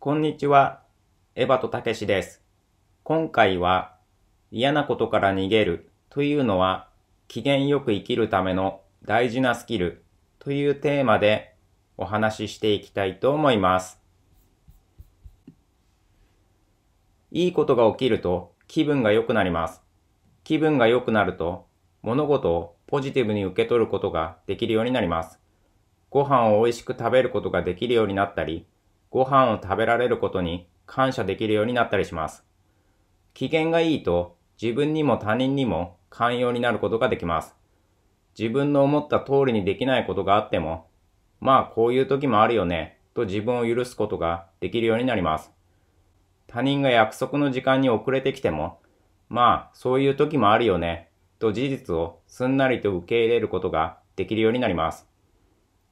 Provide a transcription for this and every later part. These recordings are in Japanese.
こんにちは。エヴァとたけしです。今回は嫌なことから逃げるというのは機嫌よく生きるための大事なスキルというテーマでお話ししていきたいと思います。いいことが起きると気分が良くなります。気分が良くなると物事をポジティブに受け取ることができるようになります。ご飯を美味しく食べることができるようになったり、ご飯を食べられることに感謝できるようになったりします。機嫌がいいと自分にも他人にも寛容になることができます。自分の思った通りにできないことがあっても、まあこういう時もあるよねと自分を許すことができるようになります。他人が約束の時間に遅れてきても、まあそういう時もあるよねと事実をすんなりと受け入れることができるようになります。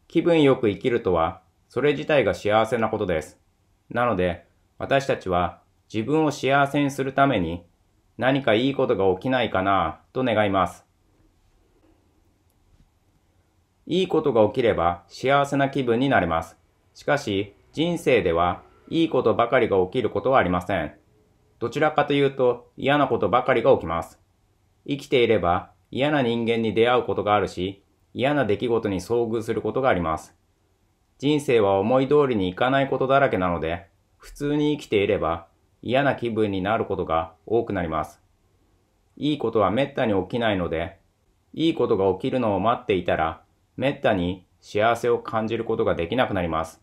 気分よく生きるとはそれ自体が幸せなことです。なので、私たちは自分を幸せにするために何かいいことが起きないかなと願います。いいことが起きれば幸せな気分になれます。しかし、人生ではいいことばかりが起きることはありません。どちらかというと嫌なことばかりが起きます。生きていれば嫌な人間に出会うことがあるし、嫌な出来事に遭遇することがあります。人生は思い通りにいかないことだらけなので、普通に生きていれば嫌な気分になることが多くなります。いいことは滅多に起きないので、いいことが起きるのを待っていたら、滅多に幸せを感じることができなくなります。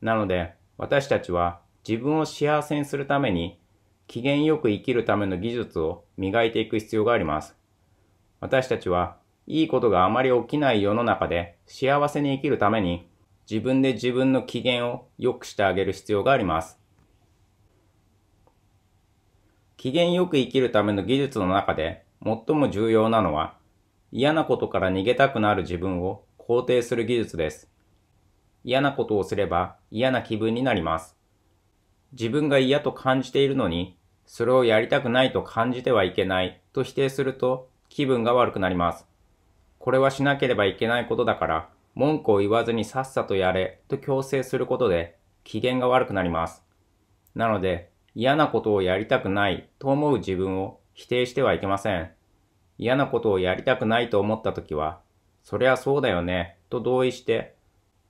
なので、私たちは自分を幸せにするために、機嫌よく生きるための技術を磨いていく必要があります。私たちは、いいことがあまり起きない世の中で幸せに生きるために、自分で自分の機嫌を良くしてあげる必要があります。機嫌よく生きるための技術の中で最も重要なのは嫌なことから逃げたくなる自分を肯定する技術です。嫌なことをすれば嫌な気分になります。自分が嫌と感じているのにそれをやりたくないと感じてはいけないと否定すると気分が悪くなります。これはしなければいけないことだから文句を言わずにさっさとやれと強制することで機嫌が悪くなります。なので嫌なことをやりたくないと思う自分を否定してはいけません。嫌なことをやりたくないと思った時は、そりゃそうだよねと同意して、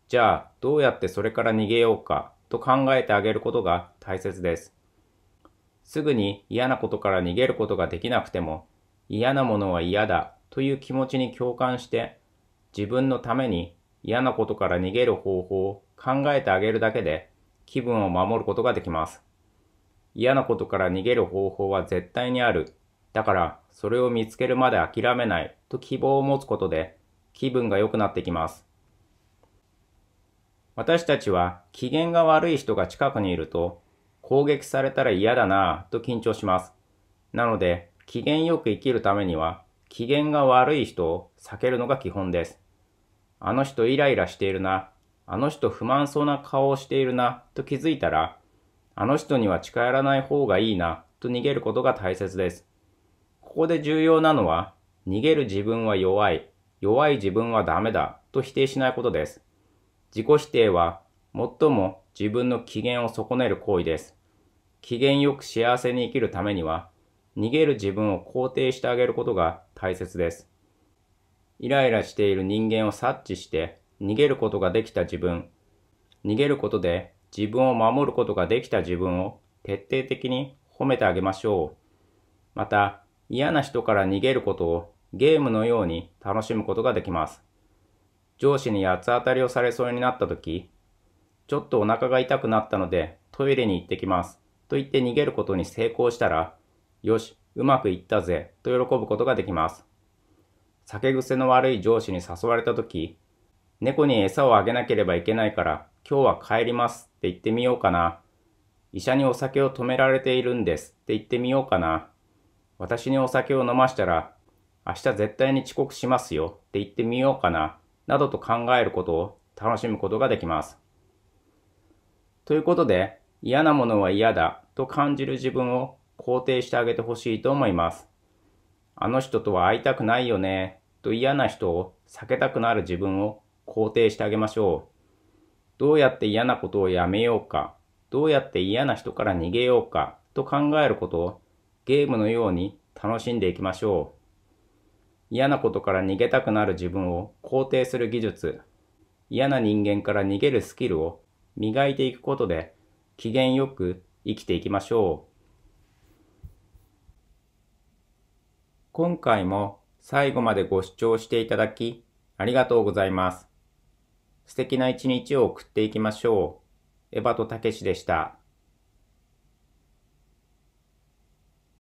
じゃあどうやってそれから逃げようかと考えてあげることが大切です。すぐに嫌なことから逃げることができなくても、嫌なものは嫌だという気持ちに共感して、自分のために嫌なことから逃げる方法を考えてあげるだけで気分を守ることができます。嫌なことから逃げる方法は絶対にある。だから、それを見つけるまで諦めないと希望を持つことで気分が良くなってきます。私たちは機嫌が悪い人が近くにいると攻撃されたら嫌だなぁと緊張します。なので、機嫌よく生きるためには機嫌が悪い人を避けるのが基本です。あの人イライラしているな、あの人不満そうな顔をしているな、と気づいたら、あの人には近寄らない方がいいな、と逃げることが大切です。ここで重要なのは、逃げる自分は弱い、弱い自分はダメだ、と否定しないことです。自己否定は、最も自分の機嫌を損ねる行為です。機嫌よく幸せに生きるためには、逃げる自分を肯定してあげることが大切です。イライラしている人間を察知して逃げることができた自分、逃げることで自分を守ることができた自分を徹底的に褒めてあげましょう。また、嫌な人から逃げることをゲームのように楽しむことができます。上司に八つ当たりをされそうになった時、ちょっとお腹が痛くなったのでトイレに行ってきますと言って逃げることに成功したら、よし、うまくいったぜと喜ぶことができます。酒癖の悪い上司に誘われた時、猫に餌をあげなければいけないから今日は帰りますって言ってみようかな。医者にお酒を止められているんですって言ってみようかな。私にお酒を飲ましたら明日絶対に遅刻しますよって言ってみようかな。などと考えることを楽しむことができます。ということで嫌なものは嫌だと感じる自分を肯定してあげてほしいと思います。あの人とは会いたくないよね、と嫌な人を避けたくなる自分を肯定してあげましょう。どうやって嫌なことをやめようか、どうやって嫌な人から逃げようか、と考えることをゲームのように楽しんでいきましょう。嫌なことから逃げたくなる自分を肯定する技術、嫌な人間から逃げるスキルを磨いていくことで、機嫌よく生きていきましょう。今回も最後までご視聴していただきありがとうございます。素敵な一日を送っていきましょう。エバとたけしでした。